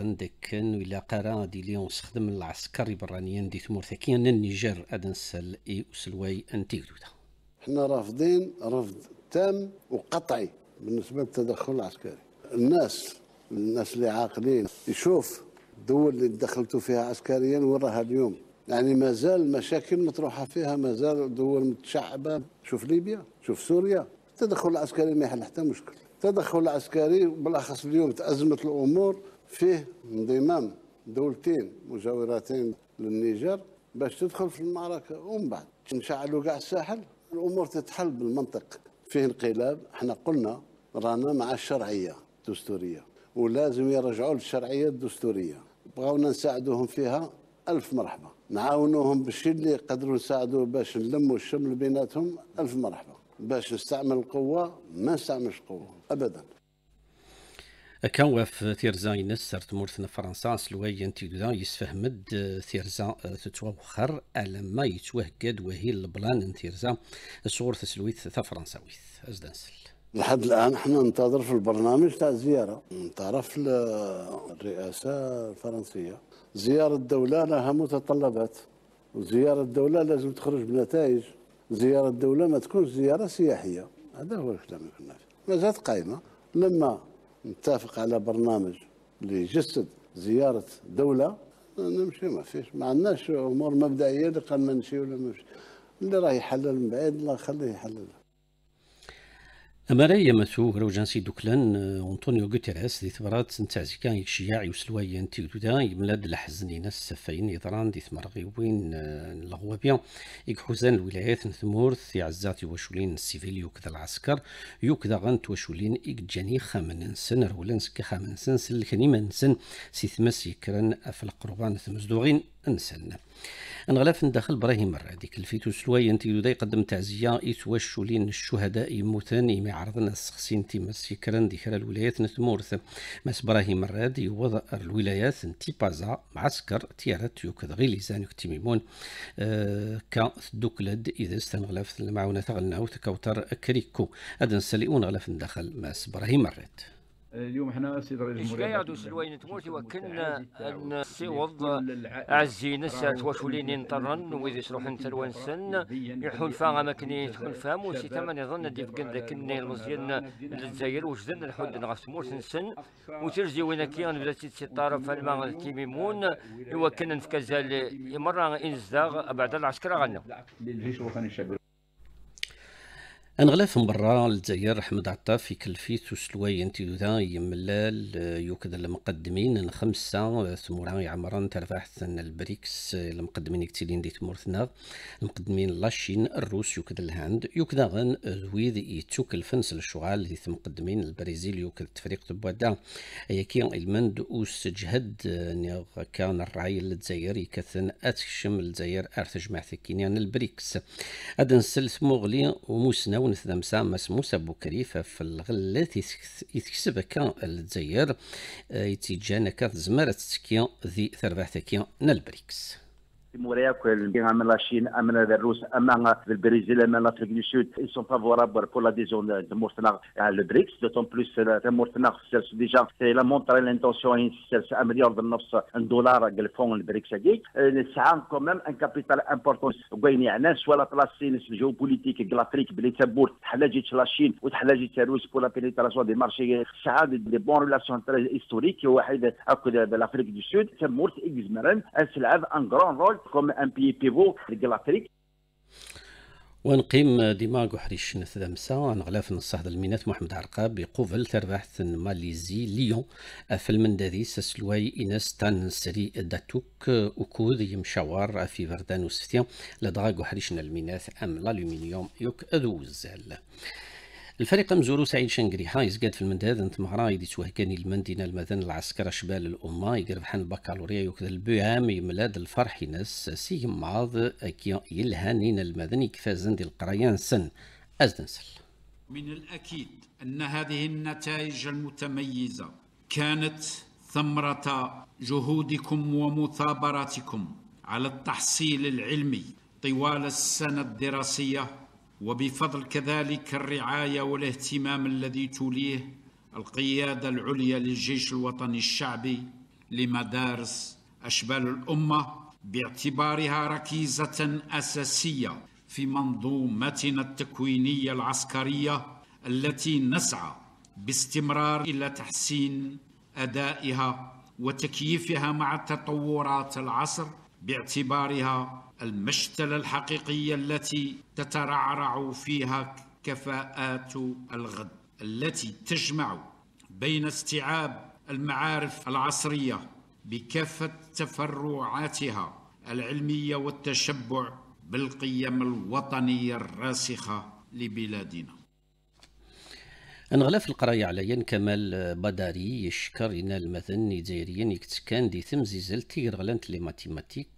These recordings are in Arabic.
عندك كان ولا قرا دي ليون خدم العسكري برانيان دي ثمور ثكيا النيجر اد نسال اي وسلواي انتيرو حنا رافضين رفض تام وقطعي بالنسبه للتدخل العسكري الناس الناس اللي عاقلين يشوف الدول اللي دخلتوا فيها عسكريا وراها اليوم يعني مازال مشاكل مطروحه فيها مازال دول متشعبه شوف ليبيا شوف سوريا التدخل العسكري ما يحل حتى مشكل التدخل العسكري بالاخص اليوم تازمت الامور فيه انضمام دولتين مجاورتين للنيجر باش تدخل في المعركه ومن بعد نشعلوا كاع الساحل الامور تتحل بالمنطق فيه انقلاب احنا قلنا رانا مع الشرعيه الدستوريه ولازم يرجعوا للشرعيه الدستوريه بغاونا نساعدوهم فيها ألف مرحبا نعاونوهم بالشيء اللي يقدروا نساعدوه باش نلموا الشمل بيناتهم ألف مرحبا باش نستعمل القوة ما نستعملش القوة أبدا كان كواف تيرزا ينسر تمورثنا فرنسا سلوي ينتيدودا يسفهمد آه، تيرزا آه، تتوخر ما يتوهقد وهي البلان تيرزا صور تسلويت تا فرنساويت أزدنسل لحد الان حنا ننتظر في البرنامج تاع زيارة من طرف آه، الرئاسه الفرنسيه زياره الدوله لها متطلبات وزياره الدوله لازم تخرج بنتائج زياره الدوله ما تكونش زياره سياحيه هذا هو الكلام اللي كنا فيه ما قائمه لما نتفق على برنامج لجسد زياره دوله نمشي ما فيش ما عندناش امور مبدئيه اللي قال ما نمشي ولا ما نمشي اللي راه يحلل من بعيد الله يخليه يحلل أمارة مسو جانسي دوكلان آه، أنطونيو غوتيريس دي ثبرات نتاع زكا يكشياع يوسلوايا تيودودا يملاد الحزن السفين يضران دي ثمرغيوين الغوابيا آه، يكحوزان الولايات نثمورث يعزات يوشولين السيفيل يوكدا العسكر غان توشولين وشولين إكجاني خامن نسن رولنسك خامن نسن سلكني منسن سيثمس يكرن في القربان ثمزدوغين أنسن انغلاف داخل ابراهيم الراديك الفيتو سلوي انت يدي قدم تعزية يتوشوا لين الشهداء يموتان إيمي عرضنا السخسين تيمس سكران ذكرى الولايات نتمورث ماس ابراهيم الرادي وضع الولايات انتي بازا معسكر تيارات يوكذ غيليزان يكتميمون أه كا دوكلد إذا استنغلاف المعونة غلناوث كوتر كريكو أدن سليون غلاف داخل ماس ابراهيم الرادي اليوم حنا سيد رئيس الولايه دوس سلوين تموت وكنا ان سيوض عزي نسات وشولين نطرن وإذا انت تروان سن يحون فاغا كني تكون فاهم وسي تمن يظن دي بقن ذاك النيل مزيان للجزائر وجدن الحد غاف موش نسن وترجي وين كيان بلا سيد سي طرف الماء تيميمون وكنا نفكازال مرة انزداغ بعد العسكرة غنو انغلاف مرة الجزائر أحمد عطاف يكلفيت انت تيودا يملال آه، يوكد المقدمين خمسة آه، ثمورا يعمران ترفاح ثن البريكس آه، المقدمين كتيلين دي تمورثنا المقدمين لاشين الروس يوكد الهند يوكد غن ذويد يتوك الفنس الشغال دي مقدمين البرازيل يوكد تفريق تبوادا يكي المند وسجهد نيغ كان الرعاية الجزائر يكثن اتشم الجزائر ارتجمع ثكينيان البريكس ادنسل ثموغلي وموسنا تونس دمسا مسموسة بوكريفة في الغلة يتكسب كان الجزائر آه، يتجانا كان زمارة تسكيان ذي ثربع تكيان نالبريكس que Chine, la Russie, le Brésil, l'Afrique du Sud, ils sont favorables pour l'adhésion de Mourtenard à le BRICS, d'autant plus que Mourtenard, déjà, il a montré l'intention à milliard de dollars que le fonds le BRICS a dit. Ça a quand même un capital important. Soit la place géopolitique de l'Afrique, la Chine, ou la Russie pour la pénétration des marchés. Ça a des bonnes relations très historiques. واحد هكذا بالافريك دو سود تمورت اكزمران تلعب ان غران رول كوم ان بي بيفو في l'Afrique ونقيم ديما قحريش نثدمسا نغلا في نص المينات محمد عرقاب يقوفل تربحت ماليزي ليون في المنداري سسلواي إناس تان سري داتوك وكود يمشاور في فردان وسفتيان لدغا حريشنا المينات أم الألومنيوم يوك أدوزال الفريق مزورو سعيد شنقري هايز قاد في المنداد انت مهرا يدي توهكاني المندينة المدن العسكرة شبال الأمة يقرب حان البكالوريا يوكذ البيعام يملاد الفرح ناس سي معاض كي يلهانين المدن يكفى زندي القريان سن أزدنسل من الأكيد أن هذه النتائج المتميزة كانت ثمرة جهودكم ومثابراتكم على التحصيل العلمي طوال السنة الدراسية وبفضل كذلك الرعايه والاهتمام الذي توليه القياده العليا للجيش الوطني الشعبي لمدارس اشبال الامه باعتبارها ركيزه اساسيه في منظومتنا التكوينيه العسكريه التي نسعى باستمرار الى تحسين ادائها وتكييفها مع تطورات العصر باعتبارها المشتلة الحقيقية التي تترعرع فيها كفاءات الغد التي تجمع بين استيعاب المعارف العصرية بكافة تفرعاتها العلمية والتشبع بالقيم الوطنية الراسخة لبلادنا انغلاف القراية عليا كمال بداري يشكر إن المثل نيجيريا يكتسكان دي ثم زيزلتي غلانت لي ماتيماتيك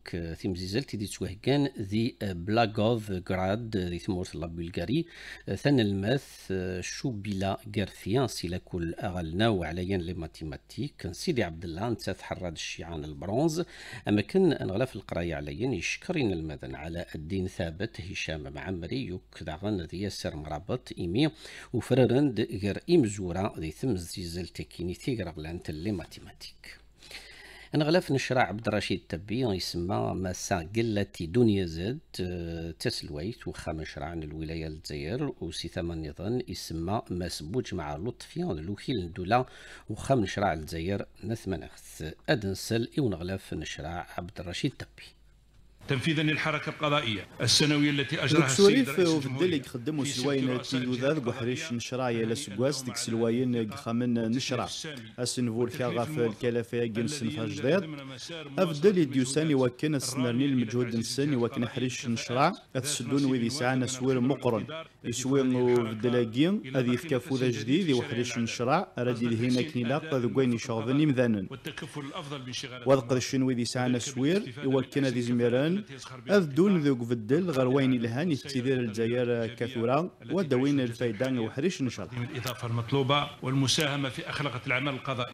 ثم زيزلتي دي توهكان ذي بلاغوف غراد ذي ثمورث لا بلغاري ثان الماث شو بلا غارثيان سيلا كل أغلنا وعليا لي ماتيماتيك سيدي عبد الله نتا تحرد الشيعان البرونز أما كان انغلاف القراية عليا يشكر إن المثن على الدين ثابت هشام معمري يوك ذي ياسر مرابط إيمي وفررند غير إمزورة ذي ثمز زيزل تكينيتي لانت اللي ماتيماتيك نغلف نشرع عبد الرشيد تبي يسمى مسا قلتي دنيا زد تسلويت وخام عن الولاية الجزائر وسي ثمان يظن يسمى مسبوج مع لطفي لوكيل ندولا وخام نشرع الجزائر نثمن أخذ أدنسل ونغلف نشرع عبد الرشيد تبي تنفيذا للحركة القضائية السنوية التي أجراها السيد رئيس الجمهورية في خدموا سلوين تيوذاذ بحريش نشرايا لسكواس ديك سلوين خامن نشرا أسنفور كاغف الكلافة جنسن فجداد افدلي ديوسان يوكن السنرني المجهود السني يوكن حريش نشرا أتسدون ويدي سعان سوير مقرن يسوين وفدلاجين أذي فكافو ذا جديد وحريش نشرا ردي لهنا كنيلاق ذقوين يشغذن يمذانن والتكفل الأفضل بانشغال وذقر الشنوي ذي سعان سوير يوكن ذي زميران اذ دون ذوق فدل غير وين لهاني استدار الجزائر كثرة ودوين الفايدة وحريش إن شاء الله الإضافة المطلوبة والمساهمة في أخلاقة العمل القضائي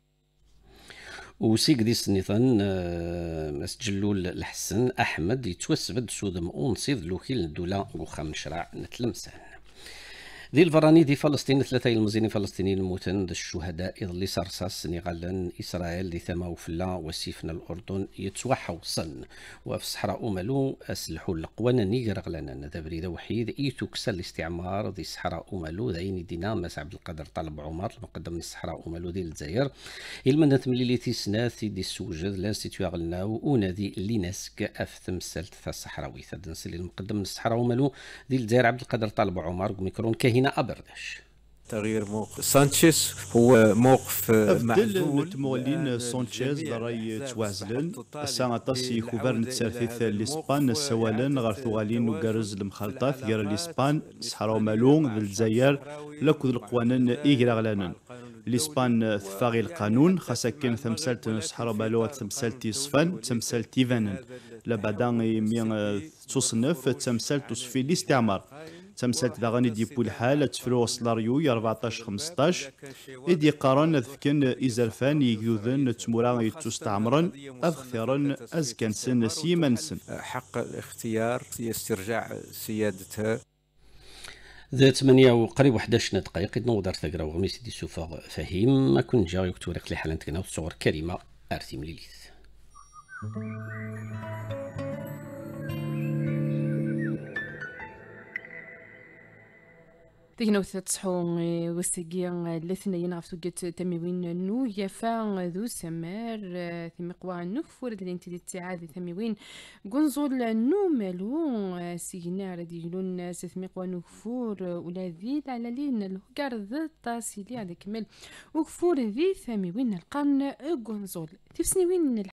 وسيك دي سنيثان آه، مسجلو الحسن احمد يتوسبد سودم اونسيد لوكيل الدوله وخا من نتلمسان ذي الفراني دي فلسطين ثلاثة المزينين الموتن موتن الشهداء إضلي سرساس سنغالا إسرائيل دي ثما وفلا وسيفنا الأردن يتوحوا صن وفي الصحراء أومالو أسلحوا القوانا نيقرغ غلانا ذا بريد وحيد إيتوكسا الاستعمار دي الصحراء أمالو ذاين دينا مس عبد القادر طالب عمر المقدم من الصحراء أمالو دي الجزائر المنة تمليليتي تيسنا دي السوجد لان ستيو غلناو أونادي لينسك أفثم سلت الصحراوي ثا المقدم الصحراء أمالو دي الجزائر عبد القادر طالب عمر ميكرون كاهن مدينة أبردش تغيير موقف سانشيز هو موقف معدول مولين سانشيز لراي توازلن السنة تصي يخبر نتسرثيث الإسبان سوالا غير ثوالين وكارز المخلطات غير الإسبان صحراو مالون ذي الزيار لكو القوانين إيغراغلانن الإسبان ثفاغي القانون خاصة كان تمثلت صحراو مالو تمثلت صفان تمثلت إيفانن لبعدا مين تصنف تمثلت في الاستعمار تمسات داغاني دي بول الحال تفرو سلاريو 14 15 إدي قارن ذكن إزرفان يجوذن تمورا يتستعمرن أذخثرن أزكن سن سيما نسن حق الاختيار يسترجع سيادتها ذا 8 وقريب 11 إذن نوضر ثقرا وغمي سيدي سوفا فهيم ما كون جا يكتورك لحالة كنا وصور كريمة ارثي مليليث تينوث تصحو وسقي الاثنين غف توقت تميوين نو يفا ذو سمار ثم قوا نفور دلين تدي تعاد تميوين قنزول نو مالو ردي رديلون سثمي قوا نفور ولا ذي على لين الهجر ذي تاسيلي على كمل وكفور ذي ثميوين القرن قنزول تفسني وين